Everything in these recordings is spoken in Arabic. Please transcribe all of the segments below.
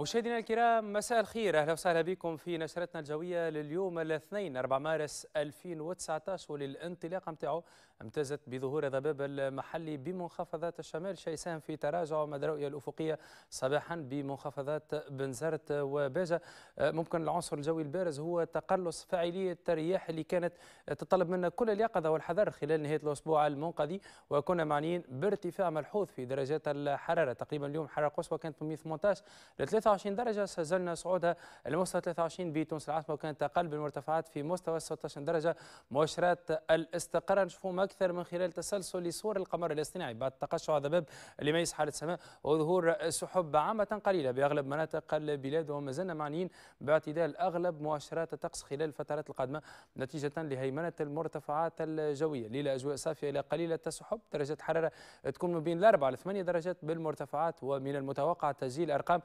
مشاهدينا الكرام مساء الخير اهلا وسهلا بكم في نشرتنا الجويه لليوم الاثنين 4 مارس 2019 وللانطلاقه نتاعو امتازت بظهور الذباب المحلي بمنخفضات الشمال شيء ساهم في تراجع مدى الرؤيه الافقيه صباحا بمنخفضات بنزرت وباجه ممكن العنصر الجوي البارز هو تقلص فاعليه الرياح اللي كانت تطلب منا كل اليقظه والحذر خلال نهايه الاسبوع المنقضي وكنا معنيين بارتفاع ملحوظ في درجات الحراره تقريبا اليوم حراره قصوى كانت من 18 ل 25 درجة سجلنا صعودها لمستوى 23 بتونس العاصمة وكانت أقل بالمرتفعات في مستوى 16 درجة مؤشرات الاستقرار نشوفهم أكثر من خلال تسلسل لصور القمر الاصطناعي بعد تقشع ذباب اللي يميز حالة السماء وظهور سحب عامة قليلة بأغلب مناطق البلاد وما زلنا معنيين باعتدال أغلب مؤشرات الطقس خلال الفترات القادمة نتيجة لهيمنة المرتفعات الجوية ليلة أجواء صافية إلى قليلة السحب درجة حرارة تكون ما بين الأربعة لثمانية درجات بالمرتفعات ومن المتوقع تسجيل أرقام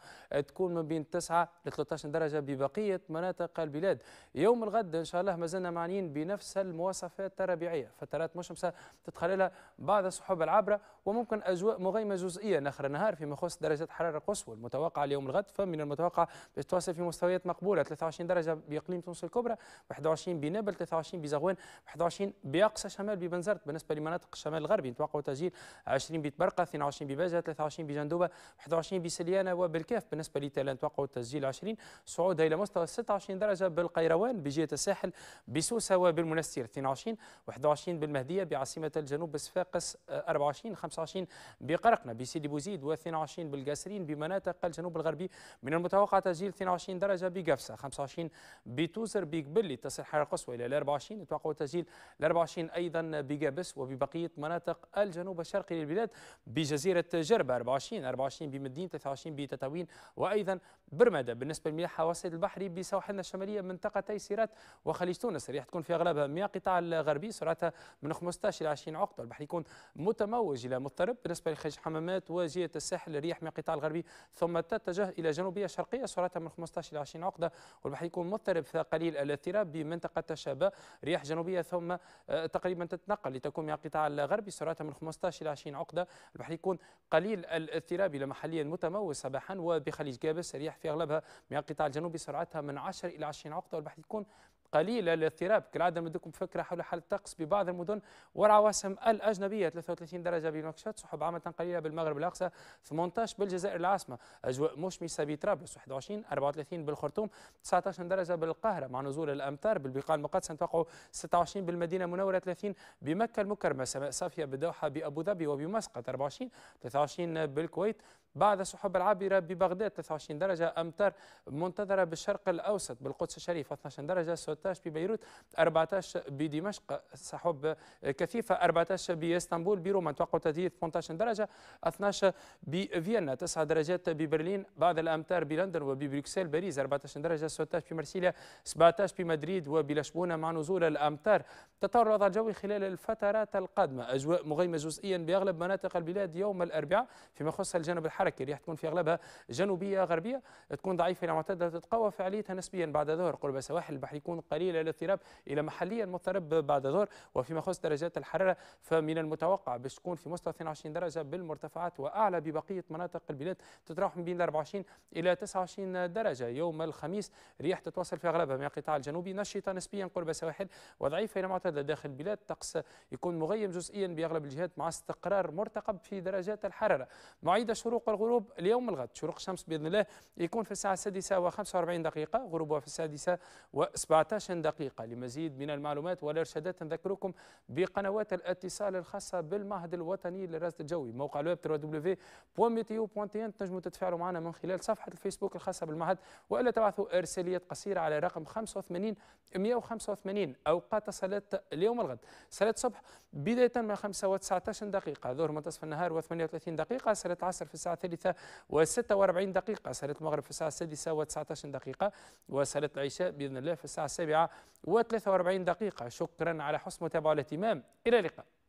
تكون ما بين 9 ل 13 درجة ببقية مناطق البلاد يوم الغد إن شاء الله مازلنا معنيين بنفس المواصفات الربيعية فترات مشمسة تتخللها بعض السحب العابرة وممكن أجواء مغيمة جزئيا نخر النهار فيما يخص درجة حرارة قصوى المتوقعة ليوم الغد فمن المتوقع باش توصل في مستويات مقبولة 23 درجة بإقليم تونس الكبرى 21 بنابل 23 بزغوان 21 بأقصى شمال ببنزرت بالنسبة لمناطق الشمال الغربي نتوقعوا تسجيل 20 بتبرقة 22 بباجة 23 بجندوبة 21 بسليانة وبالكاف بالنسبة لتالي توقع تسجيل 20 صعودها الى مستوى 26 درجه بالقيروان بجهه الساحل بسوسه وبالمنستير 22 21 بالمهديه بعاصمه الجنوب بصفاقس 24 آه، 25 بقرقنه بسيدي بوزيد و22 بالقاسرين بمناطق الجنوب الغربي من المتوقع تسجيل 22 درجه بقفصه 25 بتوزر بقبلي تصل حراره قصوى الى 24 نتوقعوا تسجيل 24 ايضا بقابس وببقيه مناطق الجنوب الشرقي للبلاد بجزيره جربه 24 24 بمدين 23 بتتاوين وأيضا وأيضا برمدة بالنسبة للمياه والصيد البحري بسواحلنا الشمالية منطقتي سيرات وخليج تونس الرياح تكون في أغلبها مياه قطاع الغربي سرعتها من 15 إلى 20 عقدة البحر يكون متموج إلى مضطرب بالنسبة لخليج حمامات وجهة الساحل الرياح من قطاع الغربي ثم تتجه إلى جنوبية شرقية سرعتها من 15 إلى 20 عقدة والبحر يكون مضطرب قليل الاضطراب بمنطقة شابة رياح جنوبية ثم آه، تقريبا تتنقل لتكون مياه قطاع الغربي سرعتها من 15 إلى 20 عقدة البحر يكون قليل الاضطراب إلى محليا متموج صباحا وبخليج كابس رياح في اغلبها من القطاع الجنوبي سرعتها من 10 الى 20 عقده والبحث يكون قليلة الاضطراب كالعادة نمدكم فكرة حول حالة الطقس ببعض المدن والعواصم الأجنبية 33 درجة بنوكشات سحب عامة قليلة بالمغرب الأقصى 18 بالجزائر العاصمة أجواء مشمسة بطرابلس 21 34 بالخرطوم 19 درجة بالقاهرة مع نزول الأمطار بالبقاع المقدسة نتوقعوا 26 بالمدينة المنورة 30 بمكة المكرمة سماء صافية بالدوحة بأبو ظبي وبمسقط 24 23 بالكويت بعد السحب العابرة ببغداد 23 درجة أمطار منتظرة بالشرق الأوسط بالقدس الشريف 12 درجة 13 ببيروت 14 بدمشق سحب كثيفة 14 باسطنبول بروما توقع تثيير 18 درجة 12 بفيينا 9 درجات ببرلين بعض الأمتار بلندن وببروكسل باريس 14 درجة 16 بمرسيليا 17 بمدريد وبلشبونة مع نزول الأمتار تطور الوضع الجوي خلال الفترات القادمة أجواء مغيمة جزئيا بأغلب مناطق البلاد يوم الأربعاء فيما يخص الجانب الحركي الرياح تكون في أغلبها جنوبية غربية تكون ضعيفة إلى معتدلة تتقوى فعاليتها نسبيا بعد ظهر قرب السواحل البحر يكون قليلة الاضطراب إلى محليا مضطرب بعد ظهر وفيما يخص درجات الحرارة فمن المتوقع باش تكون في مستوى 22 درجة بالمرتفعات وأعلى ببقية مناطق البلاد تتراوح من بين 24 إلى 29 درجة يوم الخميس رياح تتواصل في أغلبها من القطاع الجنوبي نشطة نسبيا قرب السواحل وضعيفة إلى معتدلة داخل البلاد طقس يكون مغيم جزئيا بأغلب الجهات مع استقرار مرتقب في درجات الحرارة معيد الشروق والغروب اليوم الغد شروق الشمس بإذن الله يكون في الساعة السادسة و45 دقيقة غروبها في السادسة و17 17 دقيقة لمزيد من المعلومات والإرشادات نذكركم بقنوات الاتصال الخاصة بالمعهد الوطني للرصد الجوي موقع الويب www.meteo.tn تنجموا تتفاعلوا معنا من خلال صفحة الفيسبوك الخاصة بالمعهد وإلا تبعثوا إرسالية قصيرة على رقم 85 185 أوقات صلاة اليوم الغد صلاة الصبح بداية من 5 و 19 دقيقة ظهر منتصف النهار و38 دقيقة صلاة العصر في الساعة الثالثة و46 دقيقة صلاة المغرب في الساعة السادسة و19 دقيقة وصلاة العشاء بإذن الله في الساعة السابعة السابعة و43 دقيقة شكرا على حسن متابعة الاهتمام إلى اللقاء